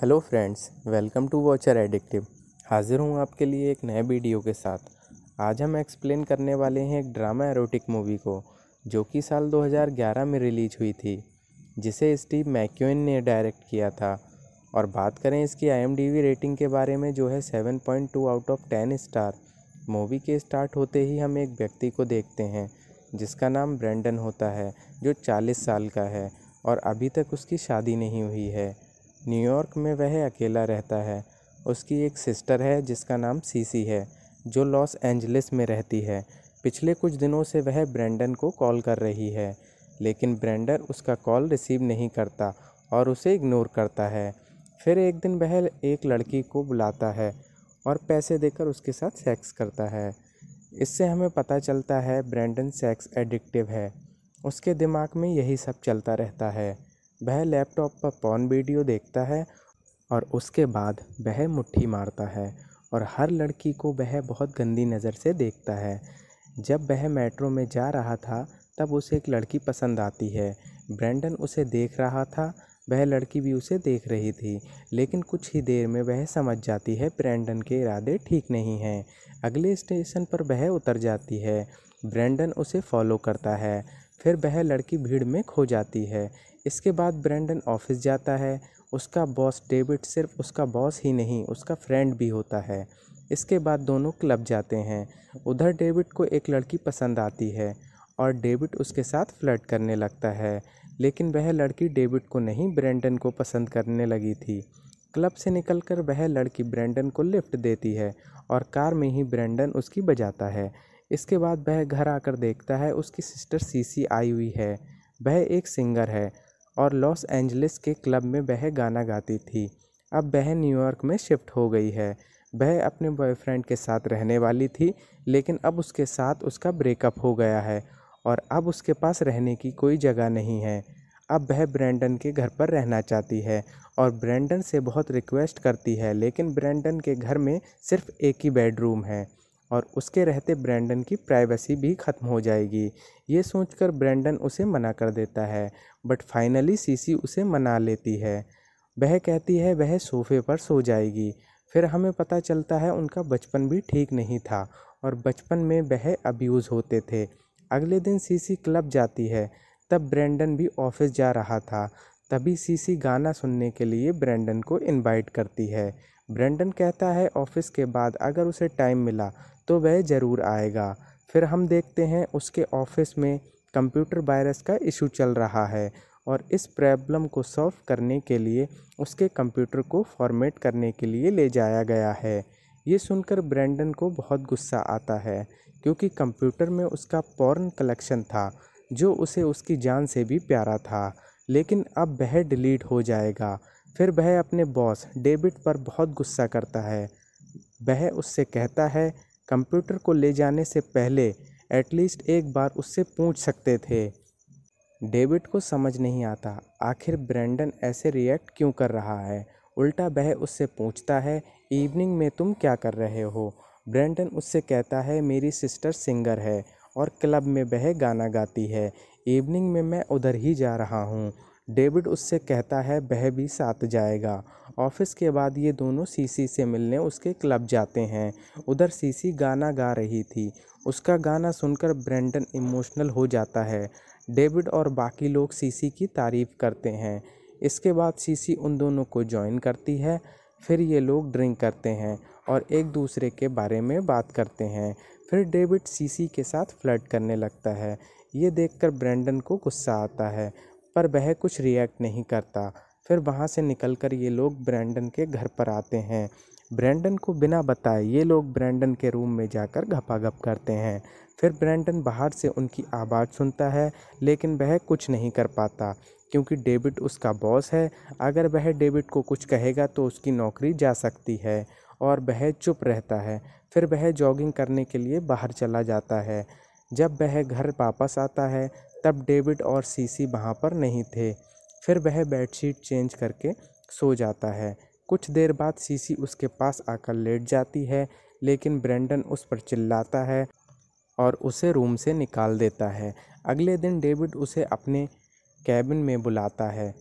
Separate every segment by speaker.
Speaker 1: hello friends welcome to watcher addictive हाजिर हूँ आपके लिए एक नए वीडियो के साथ आज हम एक्सप्लेन करने वाले हैं एक ड्रामा एरोटिक मूवी को जो कि साल 2011 में रिलीज हुई थी जिसे स्टीव मैक्यून ने डायरेक्ट किया था और बात करें इसकी आई रेटिंग के बारे में जो है 7.2 out of ten star movie के स्टार्ट होते ही हम एक व्यक्ति को देखते हैं जिसका नाम ब्रेंडन होता है जो चालीस साल का है और अभी तक उसकी शादी नहीं हुई है न्यूयॉर्क में वह अकेला रहता है उसकी एक सिस्टर है जिसका नाम सीसी है जो लॉस एंजलिस में रहती है पिछले कुछ दिनों से वह ब्रेंडन को कॉल कर रही है लेकिन ब्रेंडन उसका कॉल रिसीव नहीं करता और उसे इग्नोर करता है फिर एक दिन वह एक लड़की को बुलाता है और पैसे देकर उसके साथ सेक्स करता है इससे हमें पता चलता है ब्रेंडन सेक्स एडिक्टिव है उसके दिमाग में यही सब चलता रहता है वह लैपटॉप पर पॉन वीडियो देखता है और उसके बाद वह मुट्ठी मारता है और हर लड़की को वह बहुत गंदी नज़र से देखता है जब वह मेट्रो में जा रहा था तब उसे एक लड़की पसंद आती है ब्रैंडन उसे देख रहा था वह लड़की भी उसे देख रही थी लेकिन कुछ ही देर में वह समझ जाती है ब्रैंडन के इरादे ठीक नहीं हैं अगले स्टेशन पर वह उतर जाती है ब्रैंडन उसे फॉलो करता है फिर वह लड़की भीड़ में खो जाती है इसके बाद ब्रेंडन ऑफिस जाता है उसका बॉस डेविड सिर्फ उसका बॉस ही नहीं उसका फ्रेंड भी होता है इसके बाद दोनों क्लब जाते हैं उधर डेविड को एक लड़की पसंद आती है और डेविड उसके साथ फ्लर्ट करने लगता है लेकिन वह लड़की डेविड को नहीं ब्रेंडन को पसंद करने लगी थी क्लब से निकलकर वह लड़की ब्रेंडन को लिफ्ट देती है और कार में ही ब्रेंडन उसकी बजाता है इसके बाद वह घर आकर देखता है उसकी सिस्टर सीसी आई हुई है वह एक सिंगर है और लॉस एंजलिस के क्लब में वह गाना गाती थी अब वह न्यूयॉर्क में शिफ्ट हो गई है वह अपने बॉयफ्रेंड के साथ रहने वाली थी लेकिन अब उसके साथ उसका ब्रेकअप हो गया है और अब उसके पास रहने की कोई जगह नहीं है अब वह ब्रैंडन के घर पर रहना चाहती है और ब्रैंडन से बहुत रिक्वेस्ट करती है लेकिन ब्रैंडन के घर में सिर्फ एक ही बेडरूम है और उसके रहते ब्रैंडन की प्राइवेसी भी ख़त्म हो जाएगी ये सोचकर ब्रैंडन उसे मना कर देता है बट फाइनली सीसी उसे मना लेती है वह कहती है वह सोफ़े पर सो जाएगी फिर हमें पता चलता है उनका बचपन भी ठीक नहीं था और बचपन में वह अब्यूज़ होते थे अगले दिन सीसी क्लब जाती है तब ब्रैंडन भी ऑफिस जा रहा था तभी सीसी गाना सुनने के लिए ब्रैंडन को इनवाइट करती है ब्रैंडन कहता है ऑफिस के बाद अगर उसे टाइम मिला तो वह ज़रूर आएगा फिर हम देखते हैं उसके ऑफ़िस में कंप्यूटर वायरस का इशू चल रहा है और इस प्रॉब्लम को सॉल्व करने के लिए उसके कंप्यूटर को फॉर्मेट करने के लिए ले जाया गया है ये सुनकर ब्रैंडन को बहुत गुस्सा आता है क्योंकि कंप्यूटर में उसका पॉर्न कलेक्शन था जो उसे उसकी जान से भी प्यारा था लेकिन अब वह डिलीट हो जाएगा फिर वह अपने बॉस डेबिट पर बहुत गुस्सा करता है वह उससे कहता है कंप्यूटर को ले जाने से पहले एटलीस्ट एक बार उससे पूछ सकते थे डेविड को समझ नहीं आता आखिर ब्रेंडन ऐसे रिएक्ट क्यों कर रहा है उल्टा बह उससे पूछता है इवनिंग में तुम क्या कर रहे हो ब्रेंडन उससे कहता है मेरी सिस्टर सिंगर है और क्लब में बह गाना गाती है इवनिंग में मैं उधर ही जा रहा हूँ डेविड उससे कहता है वह भी साथ जाएगा ऑफिस के बाद ये दोनों सीसी से मिलने उसके क्लब जाते हैं उधर सीसी गाना गा रही थी उसका गाना सुनकर ब्रेंडन इमोशनल हो जाता है डेविड और बाकी लोग सीसी की तारीफ़ करते हैं इसके बाद सीसी उन दोनों को ज्वाइन करती है फिर ये लोग ड्रिंक करते हैं और एक दूसरे के बारे में बात करते हैं फिर डेविड सीसी के साथ फ्लर्ट करने लगता है ये देखकर ब्रेंडन को गुस्सा आता है पर वह कुछ रिएक्ट नहीं करता फिर वहाँ से निकल कर ये लोग ब्रैंडन के घर पर आते हैं ब्रैंडन को बिना बताए ये लोग ब्रैंडन के रूम में जाकर घपाघप करते हैं फिर ब्रैंडन बाहर से उनकी आवाज़ सुनता है लेकिन वह कुछ नहीं कर पाता क्योंकि डेविड उसका बॉस है अगर वह डेविड को कुछ कहेगा तो उसकी नौकरी जा सकती है और वह चुप रहता है फिर वह जॉगिंग करने के लिए बाहर चला जाता है जब वह घर वापस आता है तब डेविड और सीसी वहाँ पर नहीं थे फिर वह बेडशीट चेंज करके सो जाता है कुछ देर बाद सीसी उसके पास आकर लेट जाती है लेकिन ब्रेंडन उस पर चिल्लाता है और उसे रूम से निकाल देता है अगले दिन डेविड उसे अपने कैबिन में बुलाता है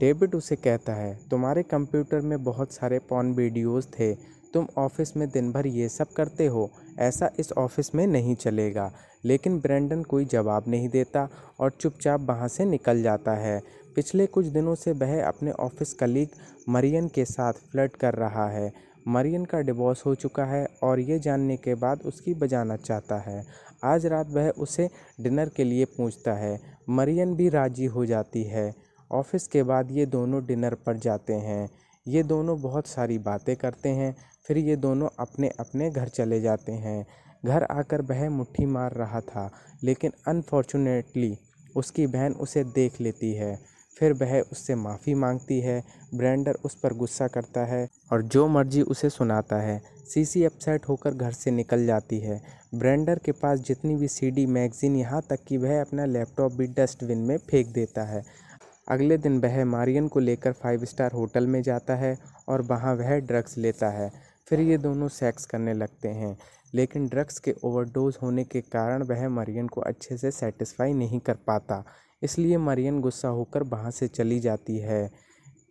Speaker 1: डेविड उसे कहता है तुम्हारे कंप्यूटर में बहुत सारे पॉन वीडियोस थे तुम ऑफिस में दिन भर ये सब करते हो ऐसा इस ऑफिस में नहीं चलेगा लेकिन ब्रेंडन कोई जवाब नहीं देता और चुपचाप वहाँ से निकल जाता है पिछले कुछ दिनों से वह अपने ऑफिस कलीग मरियन के साथ फ्लर्ट कर रहा है मरियन का डिवोर्स हो चुका है और ये जानने के बाद उसकी बजाना चाहता है आज रात वह उसे डिनर के लिए पूछता है मरियन भी राजी हो जाती है ऑफिस के बाद ये दोनों डिनर पर जाते हैं ये दोनों बहुत सारी बातें करते हैं फिर ये दोनों अपने अपने घर चले जाते हैं घर आकर वह मुट्ठी मार रहा था लेकिन अनफॉर्चुनेटली उसकी बहन उसे देख लेती है फिर वह उससे माफ़ी मांगती है ब्रेंडर उस पर गुस्सा करता है और जो मर्जी उसे सुनाता है सीसी अपसेट होकर घर से निकल जाती है ब्रेंडर के पास जितनी भी सीडी मैगज़ीन यहाँ तक कि वह अपना लैपटॉप भी डस्टबिन में फेंक देता है अगले दिन वह मारियन को लेकर फाइव स्टार होटल में जाता है और वहाँ वह ड्रग्स लेता है फिर ये दोनों सेक्स करने लगते हैं लेकिन ड्रग्स के ओवरडोज होने के कारण वह मरियन को अच्छे से सेटिस्फाई नहीं कर पाता इसलिए मरियन गुस्सा होकर वहाँ से चली जाती है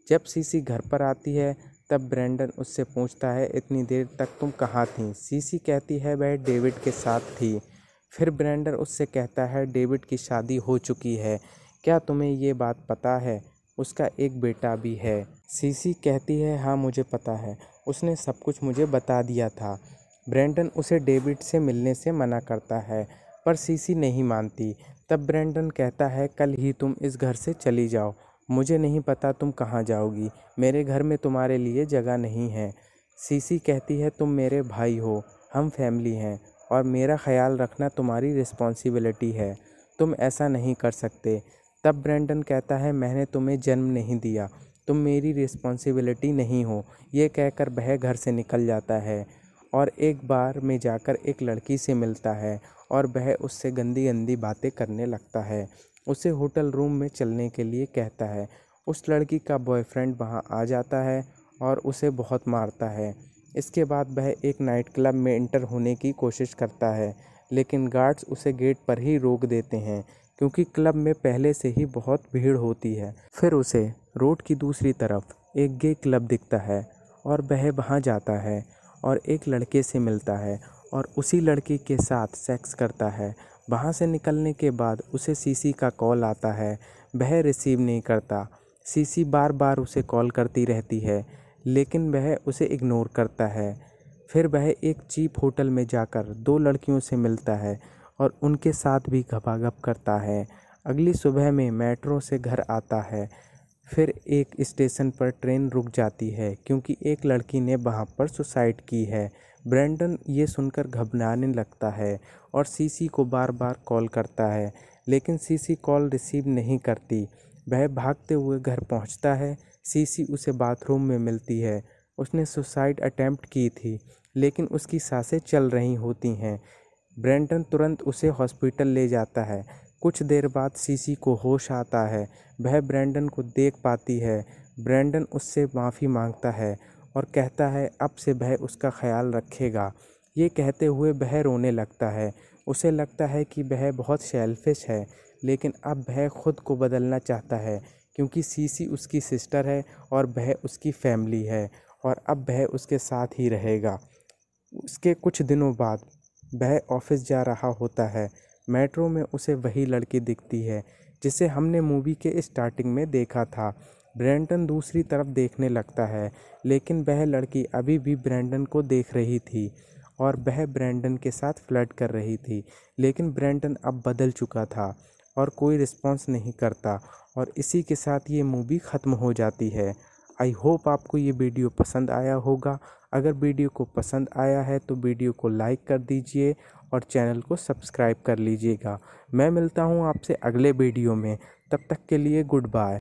Speaker 1: जब सीसी घर पर आती है तब ब्रैंडन उससे पूछता है इतनी देर तक तुम कहाँ थी सीसी कहती है वह डेविड के साथ थी फिर ब्रैंडन उससे कहता है डेविड की शादी हो चुकी है क्या तुम्हें ये बात पता है उसका एक बेटा भी है सीसी कहती है हाँ मुझे पता है उसने सब कुछ मुझे बता दिया था ब्रेंडन उसे डेविड से मिलने से मना करता है पर सीसी नहीं मानती तब ब्रेंडन कहता है कल ही तुम इस घर से चली जाओ मुझे नहीं पता तुम कहाँ जाओगी मेरे घर में तुम्हारे लिए जगह नहीं है सीसी कहती है तुम मेरे भाई हो हम फैमिली हैं और मेरा ख्याल रखना तुम्हारी रिस्पॉन्सिबिलिटी है तुम ऐसा नहीं कर सकते तब ब्रेंडन कहता है मैंने तुम्हें जन्म नहीं दिया तुम मेरी रिस्पॉन्सिबिलिटी नहीं हो ये कहकर वह घर से निकल जाता है और एक बार में जाकर एक लड़की से मिलता है और वह उससे गंदी गंदी बातें करने लगता है उसे होटल रूम में चलने के लिए कहता है उस लड़की का बॉयफ्रेंड वहाँ आ जाता है और उसे बहुत मारता है इसके बाद वह एक नाइट क्लब में इंटर होने की कोशिश करता है लेकिन गार्ड्स उसे गेट पर ही रोक देते हैं क्योंकि क्लब में पहले से ही बहुत भीड़ होती है फिर उसे रोड की दूसरी तरफ एक गे क्लब दिखता है और वह वहाँ जाता है और एक लड़के से मिलता है और उसी लड़की के साथ सेक्स करता है वहाँ से निकलने के बाद उसे सीसी का कॉल आता है वह रिसीव नहीं करता सीसी बार बार उसे कॉल करती रहती है लेकिन वह उसे इग्नोर करता है फिर वह एक चीप होटल में जाकर दो लड़कियों से मिलता है और उनके साथ भी घपाघप करता है अगली सुबह में मेट्रो से घर आता है फिर एक स्टेशन पर ट्रेन रुक जाती है क्योंकि एक लड़की ने वहाँ पर सुसाइड की है ब्रेंडन ये सुनकर घबराने लगता है और सीसी को बार बार कॉल करता है लेकिन सीसी कॉल रिसीव नहीं करती वह भागते हुए घर पहुँचता है सीसी उसे बाथरूम में मिलती है उसने सुसाइड अटैम्प्ट की थी लेकिन उसकी सांसें चल रही होती हैं ब्रेंटन तुरंत उसे हॉस्पिटल ले जाता है कुछ देर बाद सीसी को होश आता है वह ब्रेंडन को देख पाती है ब्रेंडन उससे माफ़ी मांगता है और कहता है अब से वह उसका ख्याल रखेगा ये कहते हुए वह रोने लगता है उसे लगता है कि वह बहुत सेल्फिश है लेकिन अब वह खुद को बदलना चाहता है क्योंकि सीसी उसकी सिस्टर है और वह उसकी फैमिली है और अब वह उसके साथ ही रहेगा उसके कुछ दिनों बाद वह ऑफिस जा रहा होता है मेट्रो में उसे वही लड़की दिखती है जिसे हमने मूवी के स्टार्टिंग में देखा था ब्रेंडन दूसरी तरफ देखने लगता है लेकिन वह लड़की अभी भी ब्रेंडन को देख रही थी और वह ब्रेंडन के साथ फ्लर्ट कर रही थी लेकिन ब्रेंडन अब बदल चुका था और कोई रिस्पॉन्स नहीं करता और इसी के साथ ये मूवी ख़त्म हो जाती है आई होप आपको ये वीडियो पसंद आया होगा अगर वीडियो को पसंद आया है तो वीडियो को लाइक कर दीजिए और चैनल को सब्सक्राइब कर लीजिएगा मैं मिलता हूँ आपसे अगले वीडियो में तब तक के लिए गुड बाय